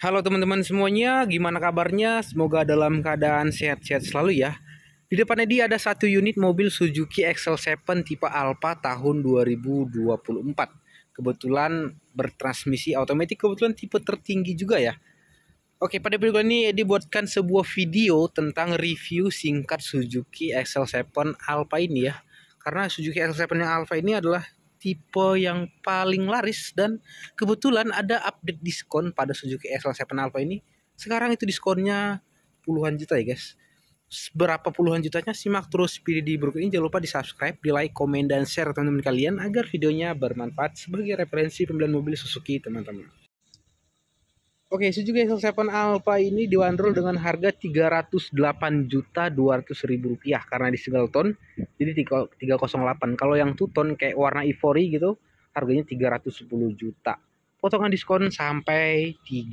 Halo teman-teman semuanya, gimana kabarnya? Semoga dalam keadaan sehat-sehat selalu ya. Di depannya dia ada satu unit mobil Suzuki XL7 tipe Alpha tahun 2024. Kebetulan bertransmisi otomatis, kebetulan tipe tertinggi juga ya. Oke, pada video kali ini buatkan sebuah video tentang review singkat Suzuki XL7 Alpha ini ya. Karena Suzuki XL7 yang Alpha ini adalah tipe yang paling laris dan kebetulan ada update diskon pada Suzuki SL7 Alpha ini. Sekarang itu diskonnya puluhan juta ya guys. Berapa puluhan jutanya simak terus video di berikut ini. Jangan lupa di subscribe, di like, komen, dan share teman-teman kalian agar videonya bermanfaat sebagai referensi pembelian mobil Suzuki teman-teman. Oke, okay, Suzuki so Excel 7 Alpha ini diwandrol dengan harga ribu rupiah karena di single tone Jadi 308. Kalau yang two tone kayak warna ivory gitu, harganya 310 juta. Potongan diskon sampai 30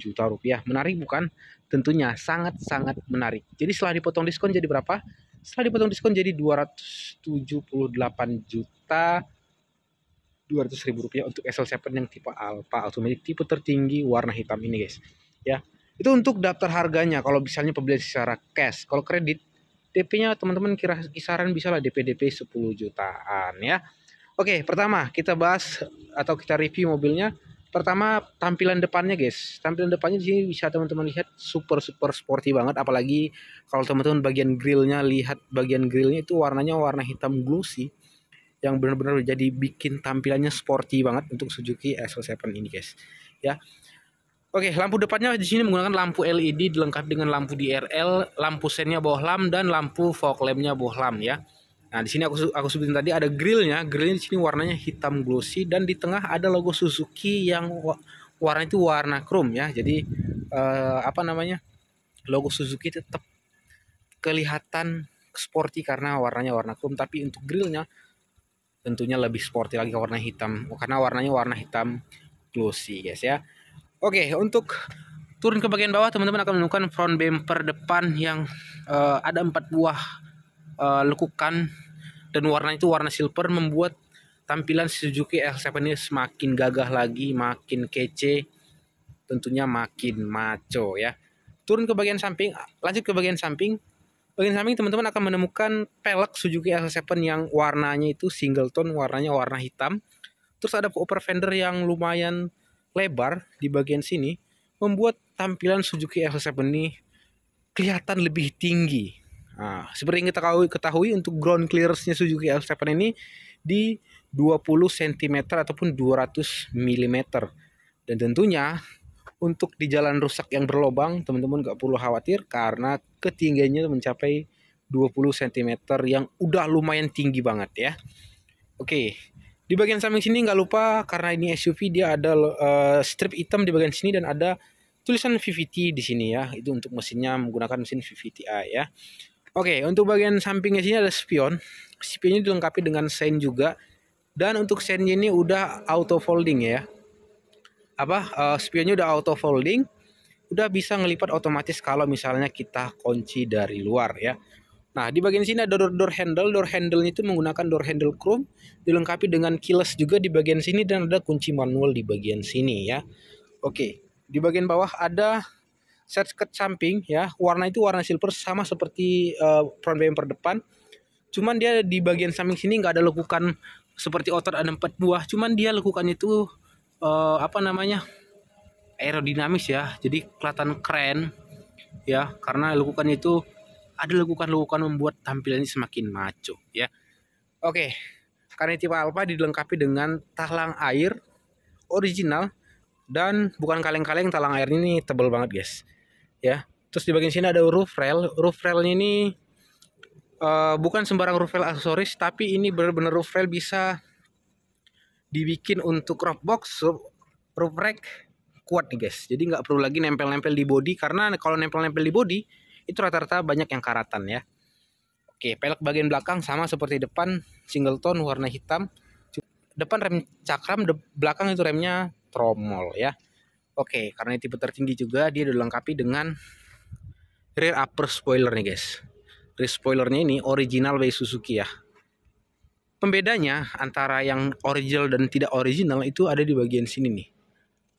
juta rupiah. Menarik bukan? Tentunya sangat-sangat menarik. Jadi setelah dipotong diskon jadi berapa? Setelah dipotong diskon jadi 278 juta 200 ribu rupiah untuk SL7 yang tipe Alpha Automatic tipe tertinggi warna hitam ini guys ya itu untuk daftar harganya kalau misalnya pembelian secara cash kalau kredit DP-nya teman-teman kira kisaran bisa lah DP-DP 10 jutaan ya Oke pertama kita bahas atau kita review mobilnya pertama tampilan depannya guys tampilan depannya di sini bisa teman-teman lihat super super sporty banget apalagi kalau teman-teman bagian grillnya lihat bagian grillnya itu warnanya warna hitam glossy yang benar-benar jadi bikin tampilannya sporty banget untuk Suzuki XL7 ini guys ya Oke, lampu depannya di sini menggunakan lampu LED dilengkapi dengan lampu DRL, lampu senya bohlam dan lampu fog lampnya bohlam ya. Nah, di sini aku aku sebutin tadi ada grillnya, grillnya di sini warnanya hitam glossy dan di tengah ada logo Suzuki yang warna itu warna chrome ya. Jadi eh, apa namanya? Logo Suzuki tetap kelihatan sporty karena warnanya warna chrome tapi untuk grillnya tentunya lebih sporty lagi ke warna hitam karena warnanya warna hitam glossy guys ya oke untuk turun ke bagian bawah teman-teman akan menemukan front bumper depan yang uh, ada empat buah uh, lekukan dan warna itu warna silver membuat tampilan Suzuki L7 ini semakin gagah lagi makin kece tentunya makin maco ya turun ke bagian samping lanjut ke bagian samping bagian samping teman-teman akan menemukan pelek Suzuki SL7 yang warnanya itu single tone, warnanya warna hitam. Terus ada upper fender yang lumayan lebar di bagian sini, membuat tampilan Suzuki SL7 ini kelihatan lebih tinggi. Nah, seperti yang kita ketahui, ketahui untuk ground clearance-nya Suzuki L7 ini di 20 cm ataupun 200 mm. Dan tentunya untuk di jalan rusak yang berlobang, teman-teman gak perlu khawatir karena ketinggiannya mencapai 20 cm yang udah lumayan tinggi banget ya. Oke, di bagian samping sini nggak lupa karena ini SUV dia ada uh, strip hitam di bagian sini dan ada tulisan VVT di sini ya. Itu untuk mesinnya menggunakan mesin VVTi ya. Oke, untuk bagian sampingnya sini ada spion. Spionnya dilengkapi dengan sein juga. Dan untuk seinnya ini udah auto folding ya apa uh, spionnya udah auto folding udah bisa ngelipat otomatis kalau misalnya kita kunci dari luar ya. Nah, di bagian sini ada door, door handle. Door handle itu menggunakan door handle chrome dilengkapi dengan keyless juga di bagian sini dan ada kunci manual di bagian sini ya. Oke, di bagian bawah ada set skirt samping ya. Warna itu warna silver sama seperti uh, front bumper depan. Cuman dia di bagian samping sini nggak ada lekukan seperti otot ada empat buah. Cuman dia lekukan itu uh, apa namanya aerodinamis ya jadi kelihatan keren ya karena lekukan itu ada lekukan-lekukan membuat tampilannya semakin maco ya oke karena tipe Alfa dilengkapi dengan talang air original dan bukan kaleng-kaleng talang air ini tebal banget guys ya terus di bagian sini ada roof rail roof railnya ini uh, bukan sembarang roof rail aksesoris tapi ini benar-benar roof rail bisa dibikin untuk roof box roof rack kuat nih guys jadi nggak perlu lagi nempel-nempel di body karena kalau nempel-nempel di body itu rata-rata banyak yang karatan ya oke pelek bagian belakang sama seperti depan single tone warna hitam depan rem cakram de belakang itu remnya tromol ya oke karena tipe tertinggi juga dia dilengkapi dengan rear upper spoiler nih guys rear spoilernya ini original by Suzuki ya Pembedanya antara yang original dan tidak original itu ada di bagian sini nih.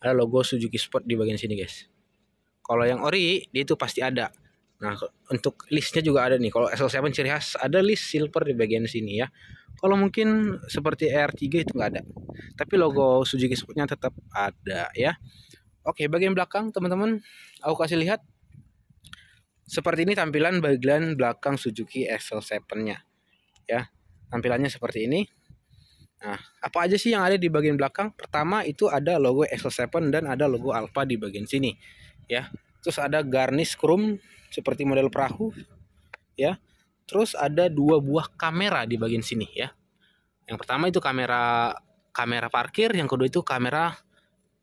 Ada logo Suzuki Sport di bagian sini guys. Kalau yang ori dia itu pasti ada. Nah untuk listnya juga ada nih. Kalau SL7 ciri khas ada list silver di bagian sini ya. Kalau mungkin seperti R3 itu nggak ada. Tapi logo Suzuki Sportnya tetap ada ya. Oke bagian belakang teman-teman aku kasih lihat seperti ini tampilan bagian belakang Suzuki sl 7 nya Ya tampilannya seperti ini Nah, apa aja sih yang ada di bagian belakang? Pertama itu ada logo XL7 dan ada logo Alpha di bagian sini. Ya. Terus ada garnish chrome seperti model perahu. Ya. Terus ada dua buah kamera di bagian sini ya. Yang pertama itu kamera kamera parkir, yang kedua itu kamera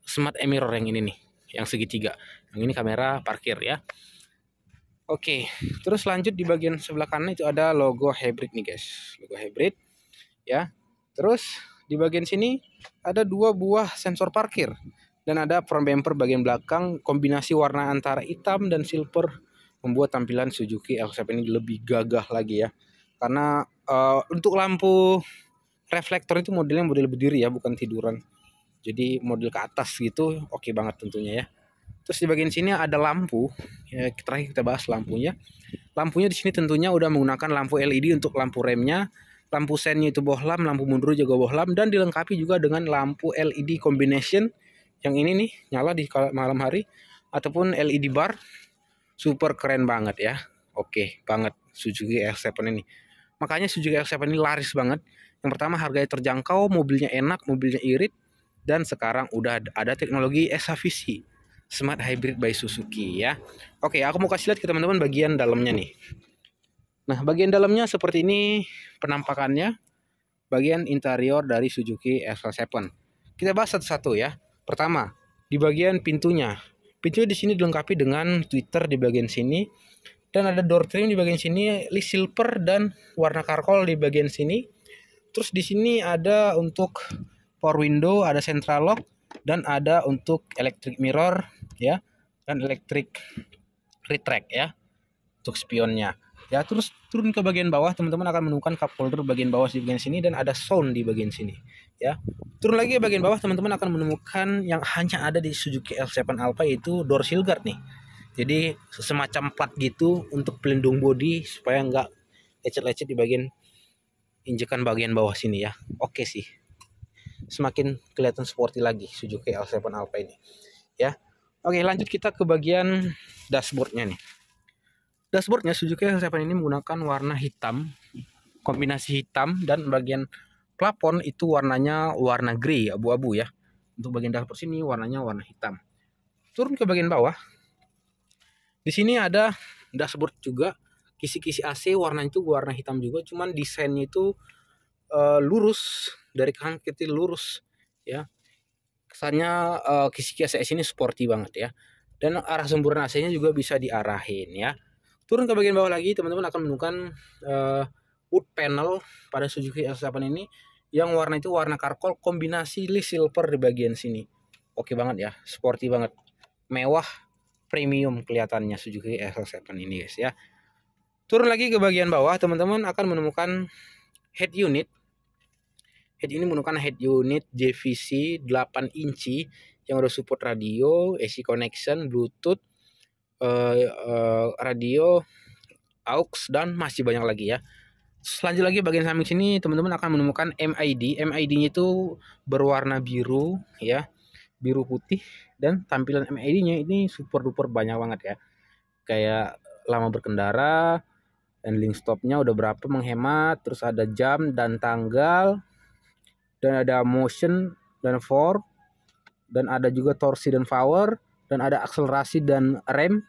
smart e mirror yang ini nih, yang segitiga. Yang ini kamera parkir ya. Oke, terus lanjut di bagian sebelah kanan itu ada logo hybrid nih guys, logo hybrid ya. Terus di bagian sini ada dua buah sensor parkir dan ada front bumper bagian belakang kombinasi warna antara hitam dan silver membuat tampilan Suzuki l 7 ini lebih gagah lagi ya. Karena uh, untuk lampu reflektor itu modelnya model berdiri ya, bukan tiduran. Jadi model ke atas gitu, oke okay banget tentunya ya. Terus di bagian sini ada lampu. Ya, terakhir kita bahas lampunya. Lampunya di sini tentunya udah menggunakan lampu LED untuk lampu remnya, lampu sennya itu bohlam, lampu mundur juga bohlam dan dilengkapi juga dengan lampu LED combination yang ini nih nyala di malam hari ataupun LED bar. Super keren banget ya. Oke, banget Suzuki R7 ini. Makanya Suzuki R7 ini laris banget. Yang pertama harganya terjangkau, mobilnya enak, mobilnya irit dan sekarang udah ada teknologi SAVC Smart Hybrid by Suzuki ya. Oke, aku mau kasih lihat ke teman-teman bagian dalamnya nih. Nah, bagian dalamnya seperti ini penampakannya. Bagian interior dari Suzuki s 7 Kita bahas satu-satu ya. Pertama, di bagian pintunya. Pintu di sini dilengkapi dengan Twitter di bagian sini dan ada door trim di bagian sini, list silver dan warna karkol di bagian sini. Terus di sini ada untuk power window, ada central lock, dan ada untuk electric mirror ya dan electric retract ya untuk spionnya ya terus turun ke bagian bawah teman-teman akan menemukan cup holder bagian bawah di bagian sini dan ada sound di bagian sini ya turun lagi ke bagian bawah teman-teman akan menemukan yang hanya ada di Suzuki L7 Alpha itu door seal guard nih jadi semacam plat gitu untuk pelindung body supaya nggak lecet-lecet di bagian injekan bagian bawah sini ya oke sih semakin kelihatan sporty lagi Suzuki L7 Alpha ini ya oke lanjut kita ke bagian dashboardnya nih dashboardnya Suzuki L7 ini menggunakan warna hitam kombinasi hitam dan bagian plafon itu warnanya warna grey abu-abu ya untuk bagian dashboard sini warnanya warna hitam turun ke bagian bawah di sini ada dashboard juga kisi-kisi AC warna itu warna hitam juga cuman desainnya itu uh, lurus dari kanan ke kiri lurus ya kesannya uh, Kishiki ACS ini sporty banget ya dan arah semburan AC-nya juga bisa diarahin ya turun ke bagian bawah lagi teman-teman akan menemukan uh, wood panel pada Suzuki S8 ini yang warna itu warna karkol kombinasi list silver di bagian sini oke banget ya sporty banget mewah premium kelihatannya Suzuki S8 ini guys ya turun lagi ke bagian bawah teman-teman akan menemukan head unit Head ini menggunakan head unit JVC 8 inci yang udah support radio, AC connection, Bluetooth, uh, uh, radio, aux dan masih banyak lagi ya. Selanjutnya lagi bagian samping sini teman-teman akan menemukan MID. MID-nya itu berwarna biru ya, biru putih dan tampilan MID-nya ini super duper banyak banget ya. Kayak lama berkendara, handling stopnya udah berapa menghemat, terus ada jam dan tanggal, dan ada motion dan force dan ada juga torsi dan power dan ada akselerasi dan rem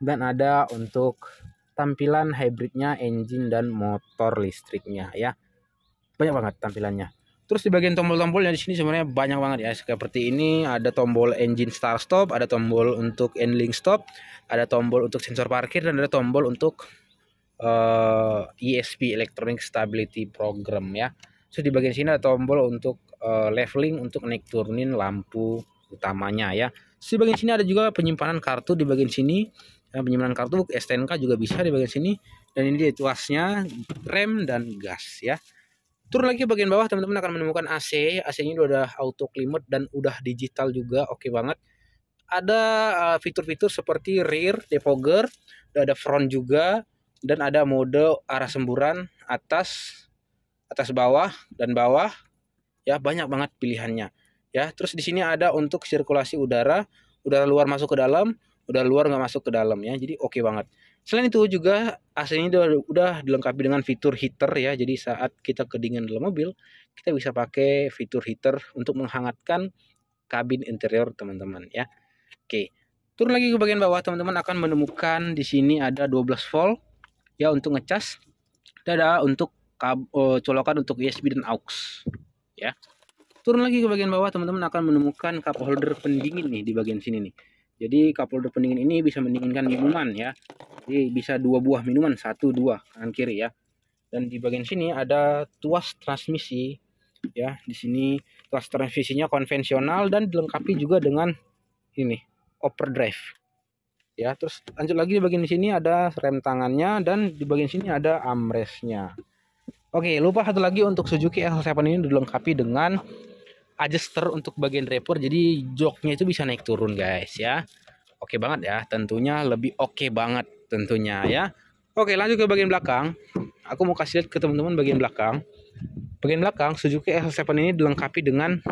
dan ada untuk tampilan hybridnya engine dan motor listriknya ya banyak banget tampilannya terus di bagian tombol-tombolnya di sini sebenarnya banyak banget ya seperti ini ada tombol engine start stop ada tombol untuk handling stop ada tombol untuk sensor parkir dan ada tombol untuk uh, eh, ESP Electronic Stability Program ya Terus di bagian sini ada tombol untuk uh, leveling untuk naik turunin lampu utamanya ya. Terus di bagian sini ada juga penyimpanan kartu di bagian sini. Ya, penyimpanan kartu STNK juga bisa di bagian sini. Dan ini dia tuasnya rem dan gas ya. Turun lagi bagian bawah teman-teman akan menemukan AC. AC-nya udah auto climate dan udah digital juga. Oke banget. Ada eh, fitur-fitur uh, seperti rear defogger, ada front juga dan ada mode arah semburan atas atas bawah dan bawah ya banyak banget pilihannya ya terus di sini ada untuk sirkulasi udara udara luar masuk ke dalam udara luar nggak masuk ke dalam ya jadi oke okay banget selain itu juga AC ini udah, udah dilengkapi dengan fitur heater ya jadi saat kita kedinginan dalam mobil kita bisa pakai fitur heater untuk menghangatkan kabin interior teman-teman ya oke okay. turun lagi ke bagian bawah teman-teman akan menemukan di sini ada 12 volt ya untuk ngecas dan ada untuk Eh, colokan untuk USB dan aux ya turun lagi ke bagian bawah teman-teman akan menemukan cup holder pendingin nih di bagian sini nih jadi cup holder pendingin ini bisa mendinginkan minuman ya jadi bisa dua buah minuman satu dua kanan kiri ya dan di bagian sini ada tuas transmisi ya di sini tuas transmisinya konvensional dan dilengkapi juga dengan ini overdrive ya terus lanjut lagi di bagian sini ada rem tangannya dan di bagian sini ada armrestnya Oke, lupa satu lagi untuk Suzuki SL7 ini dilengkapi dengan adjuster untuk bagian driver jadi joknya itu bisa naik turun guys ya. Oke banget ya, tentunya lebih oke okay banget tentunya ya. Oke, lanjut ke bagian belakang. Aku mau kasih lihat ke teman-teman bagian belakang. Bagian belakang Suzuki SL7 ini dilengkapi dengan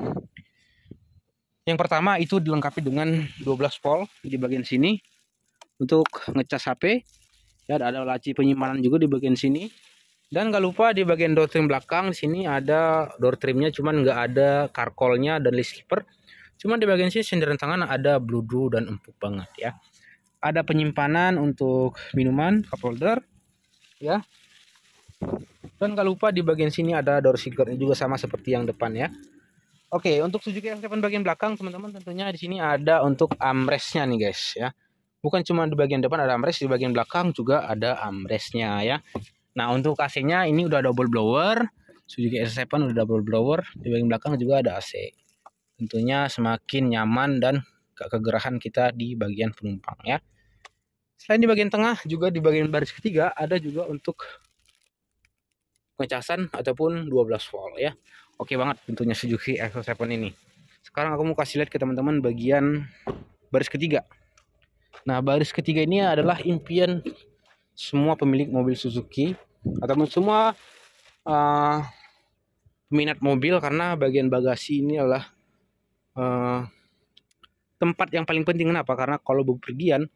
yang pertama itu dilengkapi dengan 12 volt di bagian sini untuk ngecas HP. Ya, ada laci penyimpanan juga di bagian sini dan nggak lupa di bagian door trim belakang sini ada door trimnya cuman nggak ada karkolnya dan list keeper. cuman di bagian sini senderan tangan ada bludu dan empuk banget ya ada penyimpanan untuk minuman cup holder ya dan nggak lupa di bagian sini ada door seekernya juga sama seperti yang depan ya oke untuk Suzuki yang depan bagian belakang teman-teman tentunya di sini ada untuk armrestnya nih guys ya bukan cuma di bagian depan ada armrest di bagian belakang juga ada armrestnya ya Nah untuk AC-nya ini udah double blower, Suzuki s 7 udah double blower, di bagian belakang juga ada AC. Tentunya semakin nyaman dan gak kegerahan kita di bagian penumpang ya. Selain di bagian tengah juga di bagian baris ketiga ada juga untuk pengecasan ataupun 12 volt ya. Oke banget tentunya Suzuki s 7 ini. Sekarang aku mau kasih lihat ke teman-teman bagian baris ketiga. Nah, baris ketiga ini adalah impian semua pemilik mobil Suzuki ataupun semua uh, minat mobil karena bagian bagasi ini adalah uh, tempat yang paling penting kenapa? Karena kalau bepergian,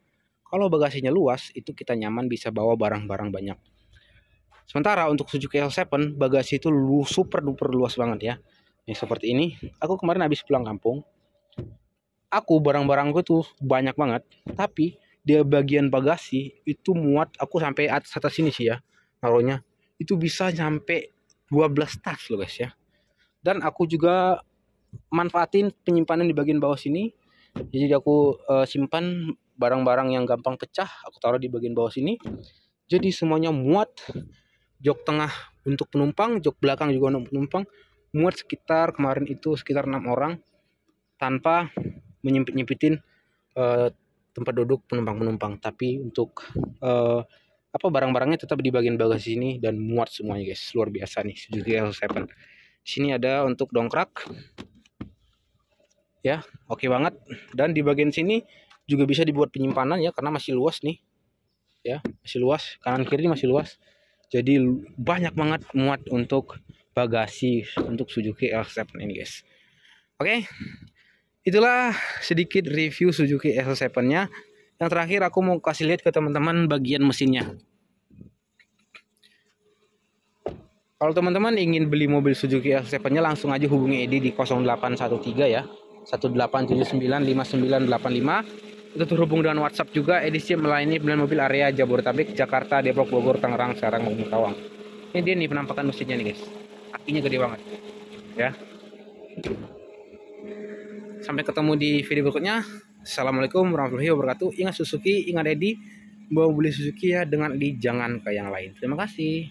kalau bagasinya luas itu kita nyaman bisa bawa barang-barang banyak. Sementara untuk Suzuki L7 bagasi itu lu super duper luas banget ya. Yang seperti ini, aku kemarin habis pulang kampung. Aku barang-barangku tuh banyak banget, tapi dia bagian bagasi itu muat aku sampai atas atas sini sih ya naruhnya itu bisa sampai 12 tas loh guys ya dan aku juga manfaatin penyimpanan di bagian bawah sini jadi aku e, simpan barang-barang yang gampang pecah aku taruh di bagian bawah sini jadi semuanya muat jok tengah untuk penumpang jok belakang juga untuk penumpang muat sekitar kemarin itu sekitar enam orang tanpa menyempit nyempitin e, eh, tempat duduk penumpang penumpang tapi untuk e, apa barang-barangnya tetap di bagian bagasi ini dan muat semuanya guys luar biasa nih Suzuki L7 sini ada untuk dongkrak ya oke okay banget dan di bagian sini juga bisa dibuat penyimpanan ya karena masih luas nih ya masih luas kanan kiri masih luas jadi banyak banget muat untuk bagasi untuk Suzuki L7 ini guys oke okay. itulah sedikit review Suzuki L7 nya yang terakhir aku mau kasih lihat ke teman-teman bagian mesinnya kalau teman-teman ingin beli mobil Suzuki F7 nya langsung aja hubungi Edi di 0813 ya 18795985 itu terhubung dengan WhatsApp juga edisi melayani pembelian mobil area Jabodetabek, Jakarta, Depok, Bogor, Tangerang, Serang, maupun Ini dia nih penampakan mesinnya nih guys. Akinya gede banget. Ya. Sampai ketemu di video berikutnya. Assalamualaikum warahmatullahi wabarakatuh. Ingat Suzuki, ingat Edi. Mau beli Suzuki ya dengan di jangan ke yang lain. Terima kasih.